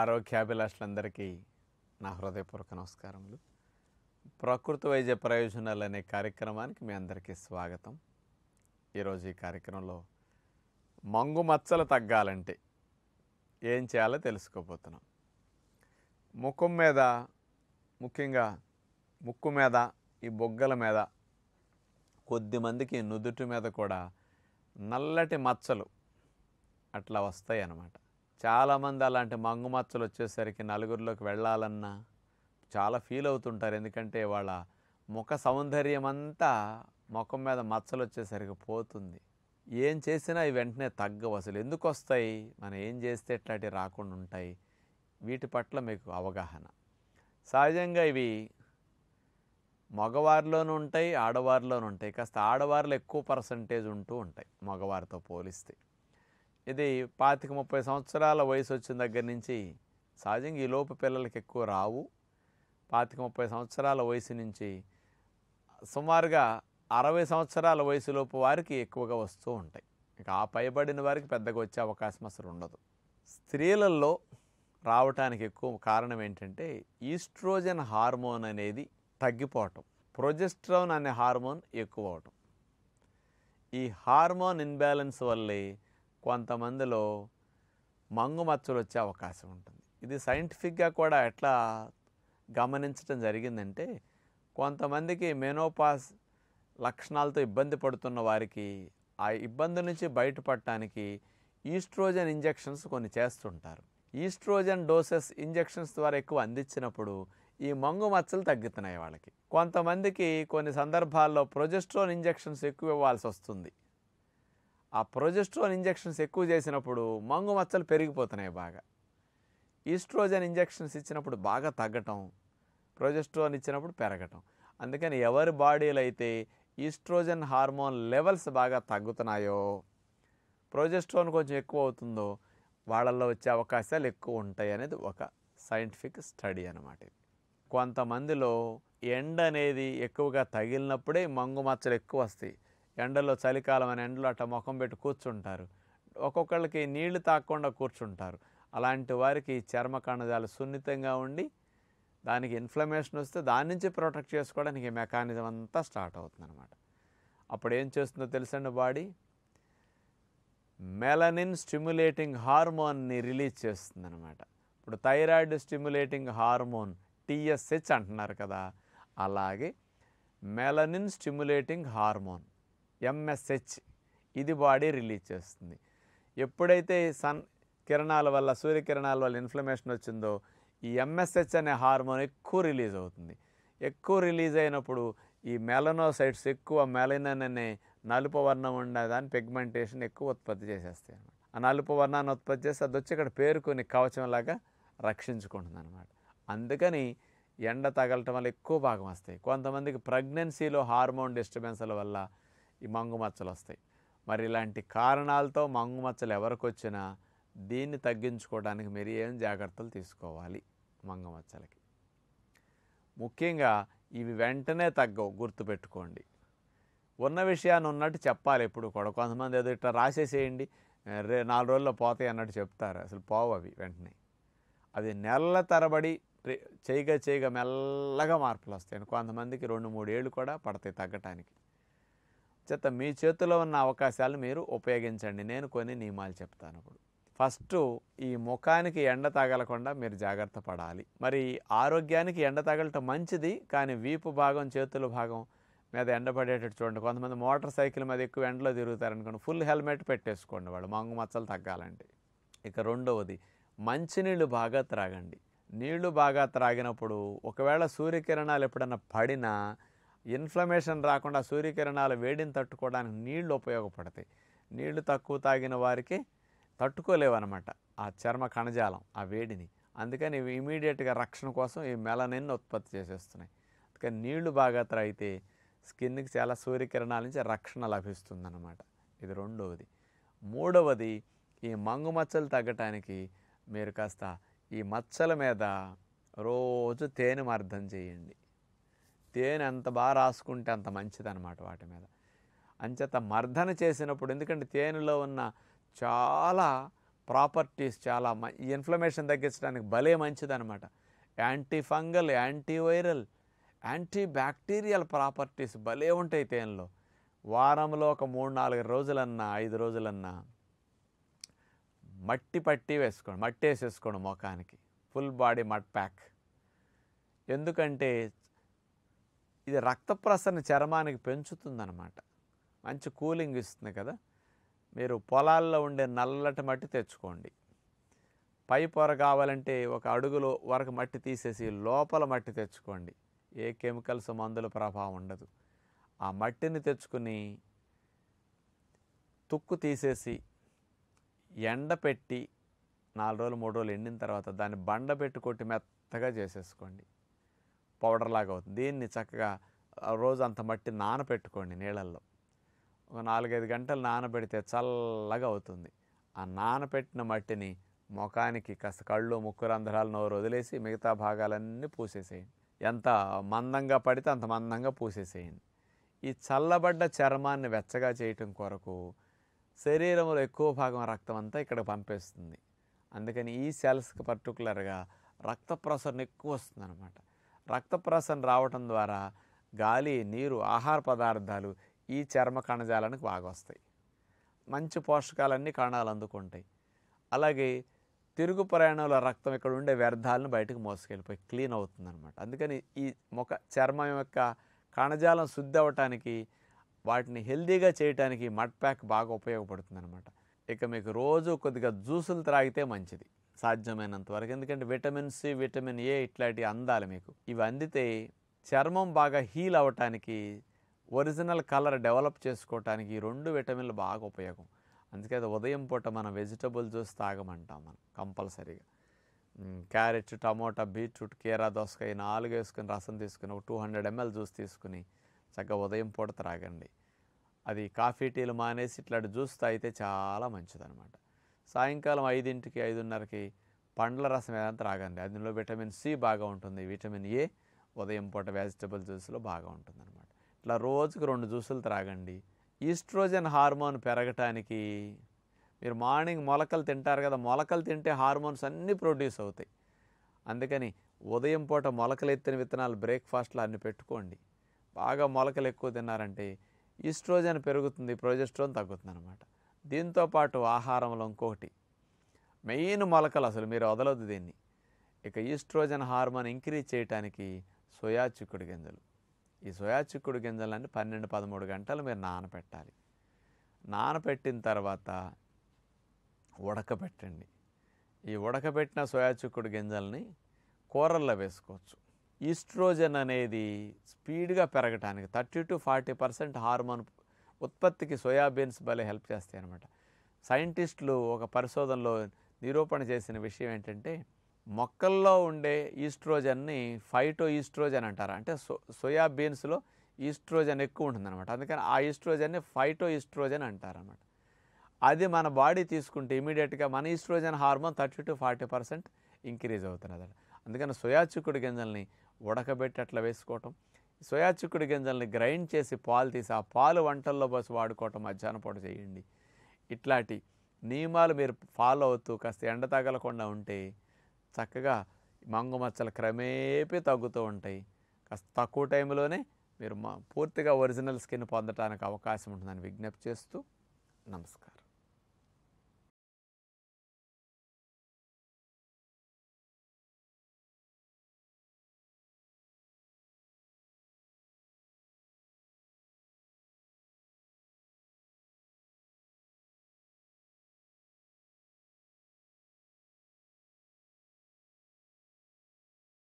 ఆరోగ్యాభిలాషులందరికీ నా హృదయపూర్వక నమస్కారములు ప్రకృతి వైద్య ప్రయోజనాలు అనే కార్యక్రమానికి మీ అందరికీ స్వాగతం ఈరోజు ఈ కార్యక్రమంలో మంగు మచ్చలు తగ్గాలంటే ఏం చేయాలో తెలుసుకోబోతున్నాం ముఖం మీద ముఖ్యంగా ముక్కు మీద ఈ బొగ్గల మీద కొద్ది మందికి నుదుటి మీద కూడా నల్లటి మచ్చలు అట్లా వస్తాయి అన్నమాట చాలామంది అలాంటి మంగుమచ్చలు వచ్చేసరికి నలుగురిలోకి వెళ్ళాలన్నా చాలా ఫీల్ అవుతుంటారు ఎందుకంటే వాళ్ళ ముఖ సౌందర్యం అంతా ముఖం మీద మచ్చలు వచ్చేసరికి పోతుంది ఏం చేసినా ఇవి వెంటనే తగ్గవు అసలు ఎందుకు వస్తాయి మనం ఏం చేస్తే ఎట్లాంటివి రాకుండా ఉంటాయి వీటి పట్ల మీకు అవగాహన సహజంగా ఇవి మగవారిలోనూ ఉంటాయి ఆడవారిలోనూ ఉంటాయి కాస్త ఆడవారిలో ఎక్కువ పర్సంటేజ్ ఉంటూ ఉంటాయి మగవారితో పోలిస్తే ఇది పాతిక ముప్పై సంవత్సరాల వయసు వచ్చిన దగ్గర నుంచి సహజంగా ఈ లోపు పిల్లలకి ఎక్కువ రావు పాతిక ముప్పై సంవత్సరాల వయసు నుంచి సుమారుగా అరవై సంవత్సరాల వయసులోపు వారికి ఎక్కువగా వస్తూ ఉంటాయి ఇక ఆ పైబడిన వారికి పెద్దగా వచ్చే అవకాశం అసలు ఉండదు స్త్రీలలో రావటానికి ఎక్కువ కారణం ఏంటంటే ఈస్ట్రోజన్ హార్మోన్ అనేది తగ్గిపోవటం ప్రొజెస్ట్రోన్ అనే హార్మోన్ ఎక్కువ అవటం ఈ హార్మోన్ ఇన్బ్యాలెన్స్ వల్లే కొంతమందిలో మంగుమచ్చలు వచ్చే అవకాశం ఉంటుంది ఇది సైంటిఫిక్గా కూడా ఎట్లా గమనించడం జరిగిందంటే కొంతమందికి మెనోపాస్ లక్షణాలతో ఇబ్బంది పడుతున్న వారికి ఆ ఇబ్బంది నుంచి బయటపడటానికి ఈస్ట్రోజన్ ఇంజెక్షన్స్ కొన్ని చేస్తుంటారు ఈస్ట్రోజన్ డోసెస్ ఇంజెక్షన్స్ ద్వారా ఎక్కువ అందించినప్పుడు ఈ మంగు మచ్చలు తగ్గుతున్నాయి వాళ్ళకి కొంతమందికి కొన్ని సందర్భాల్లో ప్రొజెస్ట్రోన్ ఇంజెక్షన్స్ ఎక్కువ ఇవ్వాల్సి వస్తుంది ఆ ప్రొజెస్ట్రోన్ ఇంజెక్షన్స్ ఎక్కువ చేసినప్పుడు మంగు మచ్చలు పెరిగిపోతున్నాయి బాగా ఈస్ట్రోజన్ ఇంజెక్షన్స్ ఇచ్చినప్పుడు బాగా తగ్గటం ప్రొజెస్ట్రోన్ ఇచ్చినప్పుడు పెరగటం అందుకని ఎవరి బాడీలో అయితే ఈస్ట్రోజన్ హార్మోన్ లెవెల్స్ బాగా తగ్గుతున్నాయో ప్రొజెస్ట్రోన్ కొంచెం ఎక్కువ అవుతుందో వాళ్ళల్లో వచ్చే అవకాశాలు ఎక్కువ ఉంటాయి అనేది ఒక సైంటిఫిక్ స్టడీ అనమాట ఇది కొంతమందిలో ఎండ అనేది ఎక్కువగా తగిలినప్పుడే మంగు మచ్చలు ఎక్కువ వస్తాయి ఎండలో చలికాలం అని ఎండలో అట్ట ముఖం పెట్టి కూర్చుంటారు ఒక్కొక్కళ్ళకి నీళ్లు తాకుండా కూర్చుంటారు అలాంటి వారికి చర్మ కణజాలు సున్నితంగా ఉండి దానికి ఇన్ఫ్లమేషన్ వస్తే దాని నుంచి ప్రొటెక్ట్ చేసుకోవడానికి మెకానిజం అంతా స్టార్ట్ అవుతుంది అనమాట అప్పుడు ఏం చేస్తుందో తెలుసండి బాడీ మెలనిన్ స్టిమ్యులేటింగ్ హార్మోన్ని రిలీజ్ చేస్తుంది అనమాట ఇప్పుడు థైరాయిడ్ స్టిమ్యులేటింగ్ హార్మోన్ టీఎస్హెచ్ అంటున్నారు కదా అలాగే మెలనిన్ స్టిమ్యులేటింగ్ హార్మోన్ ఎంఎస్హెచ్ ఇది బాడీ రిలీజ్ చేస్తుంది ఎప్పుడైతే సన్ కిరణాల వల్ల సూర్యకిరణాల వల్ల ఇన్ఫ్లమేషన్ వచ్చిందో ఈ ఎంఎస్హెచ్ అనే హార్మోన్ ఎక్కువ రిలీజ్ అవుతుంది ఎక్కువ రిలీజ్ అయినప్పుడు ఈ మెలనోసైట్స్ ఎక్కువ మెలనన్ అనే నలుపు వర్ణం ఉండేదాన్ని పిగ్మెంటేషన్ ఎక్కువ ఉత్పత్తి చేసేస్తాయి అనమాట ఆ నలుపు వర్ణాన్ని ఉత్పత్తి చేస్తే అది వచ్చి ఇక్కడ పేరుకొని కవచంలాగా రక్షించుకుంటుంది అనమాట అందుకని ఎండ తగలటం వల్ల ఎక్కువ భాగం వస్తాయి కొంతమందికి ప్రెగ్నెన్సీలో హార్మోన్ డిస్టర్బెన్స్ల వల్ల ఈ మంగుమచ్చలు వస్తాయి మరి ఇలాంటి కారణాలతో మంగుమచ్చలు ఎవరికి వచ్చినా దీన్ని తగ్గించుకోవడానికి మీరు ఏం జాగ్రత్తలు తీసుకోవాలి మంగమచ్చలకి ముఖ్యంగా ఇవి వెంటనే తగ్గవు గుర్తుపెట్టుకోండి ఉన్న విషయాన్ని ఉన్నట్టు చెప్పాలి ఎప్పుడు కూడా కొంతమంది ఏదో ఇట్లా రాసేసేయండి రే నాలుగు రోజుల్లో పోతాయి అన్నట్టు చెప్తారు అసలు పోవు అవి వెంటనే అది నెలల తరబడి చేయగా చేయగా మెల్లగా మార్పులు వస్తాయి కొంతమందికి రెండు మూడు ఏళ్ళు కూడా పడతాయి తగ్గటానికి చేత మీ చేతిలో ఉన్న అవకాశాలు మీరు ఉపయోగించండి నేను కొన్ని నియమాలు చెప్తాను ఇప్పుడు ఫస్ట్ ఈ ముఖానికి ఎండ తగలకుండా మీరు జాగ్రత్త పడాలి మరి ఆరోగ్యానికి ఎండ తగలటం మంచిది కానీ వీపు భాగం చేతుల భాగం మీద ఎండపడేటట్టు చూడండి కొంతమంది మోటార్ సైకిల్ మీద ఎక్కువ ఎండలో తిరుగుతారనుకోండి ఫుల్ హెల్మెట్ పెట్టేసుకోండి వాళ్ళు మంగు మచ్చలు తగ్గాలంటే ఇక రెండవది మంచినీళ్ళు బాగా త్రాగండి నీళ్లు బాగా త్రాగినప్పుడు ఒకవేళ సూర్యకిరణాలు ఎప్పుడన్నా పడినా ఇన్ఫ్లమేషన్ రాకుండా సూర్యకిరణాలు వేడిని తట్టుకోవడానికి నీళ్లు ఉపయోగపడతాయి నీళ్లు తక్కువ తాగిన వారికి తట్టుకోలేవన్నమాట ఆ చర్మ కణజాలం ఆ వేడిని అందుకని ఇవి ఇమీడియట్గా రక్షణ కోసం ఈ మెలనిన్ ఉత్పత్తి చేసేస్తున్నాయి అందుకని నీళ్లు బాగా త్రాగితే స్కిన్కి చాలా సూర్యకిరణాల నుంచి రక్షణ లభిస్తుందన్నమాట ఇది రెండవది మూడవది ఈ మంగు మచ్చలు తగ్గటానికి మీరు కాస్త ఈ మచ్చల మీద రోజు తేనె మర్థం చేయండి తేనె అంత బాగా రాసుకుంటే అంత మంచిదన్నమాట వాటి మీద అంచేత మర్దన చేసినప్పుడు ఎందుకంటే తేనెలో ఉన్న చాలా ప్రాపర్టీస్ చాలా ఇన్ఫ్లమేషన్ తగ్గించడానికి భలే మంచిదన్నమాట anti fungal anti viral anti bacterial properties భలే ఉంటాయి తేనెలో వారంలో ఒక మూడు నాలుగు రోజులన్నా ఐదు రోజులన్నా మట్టి పట్టి వేసుకోండి మట్టి వేసేసుకోండి ముఖానికి ఫుల్ బాడీ మట్ ప్యాక్ ఎందుకంటే ఇది రక్త ప్రసరణ చర్మానికి పెంచుతుందన్నమాట మంచి కూలింగ్ ఇస్తుంది కదా మీరు పొలాల్లో ఉండే నల్లటి మట్టి తెచ్చుకోండి పై పొర కావాలంటే ఒక అడుగులో వరకు మట్టి తీసేసి లోపల మట్టి తెచ్చుకోండి ఏ కెమికల్స్ మందుల ప్రభావం ఉండదు ఆ మట్టిని తెచ్చుకుని తుక్కు తీసేసి ఎండపెట్టి నాలుగు రోజులు మూడు రోజులు ఎండిన తర్వాత దాన్ని బండ పెట్టుకొట్టి మెత్తగా చేసేసుకోండి పౌడర్ లాగా అవుతుంది దీన్ని చక్కగా రోజు అంత మట్టి నానపెట్టుకోండి నీళ్ళల్లో ఒక నాలుగైదు గంటలు నానబెడితే చల్లగా అవుతుంది ఆ నానపెట్టిన మట్టిని ముఖానికి కాస్త కళ్ళు ముక్కు రంధ్రాలు నోరు వదిలేసి మిగతా భాగాలన్నీ పూసేసేయండి ఎంత మందంగా పడితే అంత మందంగా పూసేసేయండి ఈ చల్లబడ్డ చర్మాన్ని వెచ్చగా చేయటం కొరకు శరీరంలో ఎక్కువ భాగం రక్తం అంతా ఇక్కడ పంపేస్తుంది అందుకని ఈ సెల్స్కి పర్టికులర్గా రక్త ప్రసరణ ఎక్కువ వస్తుంది అనమాట రక్తప్రాసన రావటం ద్వారా గాలి నీరు ఆహార పదార్థాలు ఈ చర్మ కణజాలానికి బాగా వస్తాయి మంచి పోషకాలన్నీ కణాలు అందుకుంటాయి అలాగే తిరుగు ప్రయాణంలో రక్తం ఇక్కడ ఉండే వ్యర్థాలను బయటకు మోసుకెళ్ళిపోయి క్లీన్ అవుతుందన్నమాట అందుకని ఈ ముఖ చర్మం యొక్క కణజాలం శుద్ధి అవ్వటానికి వాటిని హెల్దీగా చేయటానికి మడ్ ప్యాక్ బాగా అనమాట ఇక మీకు రోజు కొద్దిగా జ్యూసులు త్రాగితే మంచిది సాధ్యమైనంత వరకు ఎందుకంటే విటమిన్ సి విటమిన్ ఏ ఇట్లాంటివి అందాలి మీకు ఇవి అందితే చర్మం బాగా హీల్ అవ్వటానికి ఒరిజినల్ కలర్ డెవలప్ చేసుకోవటానికి ఈ రెండు విటమిన్లు బాగా ఉపయోగం అందుకే ఉదయం పూట మనం వెజిటబుల్ జ్యూస్ తాగమంటాం మనం కంపల్సరీగా క్యారెట్ టమోటా బీట్రూట్ కీరా దోసకాయ నాలుగు వేసుకుని రసం తీసుకుని ఒక టూ హండ్రెడ్ ఎంఎల్ జ్యూస్ తీసుకుని చక్కగా ఉదయం పూట త్రాగండి అది కాఫీ టీలు మానేసి ఇట్లాంటి జ్యూస్ తాగితే చాలా మంచిదనమాట సాయంకాలం ఐదింటికి ఐదున్నరకి పండ్ల రసం ఏదైనా రాగండి అందులో విటమిన్ సి బాగా ఉంటుంది విటమిన్ ఏ ఉదయం పూట వెజిటబుల్ జ్యూస్లో బాగా ఉంటుందన్నమాట ఇట్లా రోజుకు రెండు జ్యూసులు త్రాగండి ఈస్ట్రోజన్ హార్మోన్ పెరగటానికి మీరు మార్నింగ్ మొలకలు తింటారు కదా మొలకలు తింటే హార్మోన్స్ అన్నీ ప్రొడ్యూస్ అవుతాయి అందుకని ఉదయం పూట మొలకలు ఎత్తిన విత్తనాలు బ్రేక్ఫాస్ట్లో అన్ని పెట్టుకోండి బాగా మొలకలు ఎక్కువ తిన్నారంటే ఈస్ట్రోజన్ పెరుగుతుంది ప్రొజెస్ట్రోన్ తగ్గుతుంది అనమాట దీంతోపాటు ఆహారంలో ఇంకొకటి మెయిన్ మొలకలు అసలు మీరు వదలొద్దు దీన్ని ఇక ఈస్ట్రోజన్ హార్మోన్ ఇంక్రీజ్ చేయడానికి సోయా చిక్కుడు గింజలు ఈ సోయా చిక్కుడు గింజలన్నీ పన్నెండు పదమూడు గంటలు మీరు నానపెట్టాలి నానపెట్టిన తర్వాత ఉడకబెట్టండి ఈ ఉడకబెట్టిన సోయా చిక్కుడు గింజల్ని కూరల్లో వేసుకోవచ్చు ఈస్ట్రోజన్ అనేది స్పీడ్గా పెరగటానికి thirty to forty percent hormone ఉత్పత్తికి సోయాబీన్స్ భలే హెల్ప్ చేస్తాయి అనమాట సైంటిస్టులు ఒక పరిశోధనలో నిరూపణ చేసిన విషయం ఏంటంటే మొక్కల్లో ఉండే ఈస్ట్రోజన్ని ఫైటో ఈస్ట్రోజన్ అంటారు అంటే సో సోయాబీన్స్లో ఈస్ట్రోజన్ ఎక్కువ ఉంటుందన్నమాట అందుకని ఆ ఈస్ట్రోజన్ని ఫైటో ఈస్ట్రోజన్ అంటారనమాట అది మన బాడీ తీసుకుంటే ఇమీడియట్గా మన estrogen hormone thirty to forty percent increase అవుతున్నది అందుకని సోయా చిక్కుడు గింజల్ని ఉడకబెట్టి అట్లా వేసుకోవటం సోయా చిక్కుడు గింజల్ని గ్రైండ్ చేసి పాలు తీసి ఆ పాలు వంటల్లో పోసి వాడుకోవటం మధ్యాహ్నం పూట చేయండి ఇట్లాంటి నియమాలు మీరు ఫాలో అవుతూ కాస్త ఎండ తగలకుండా ఉంటే చక్కగా మంగుమచ్చలు క్రమేపీ తగ్గుతూ ఉంటాయి కాస్త తక్కువ టైంలోనే మీరు పూర్తిగా ఒరిజినల్ స్కిన్ పొందడానికి అవకాశం ఉంటుందని విజ్ఞప్తి చేస్తూ నమస్కారం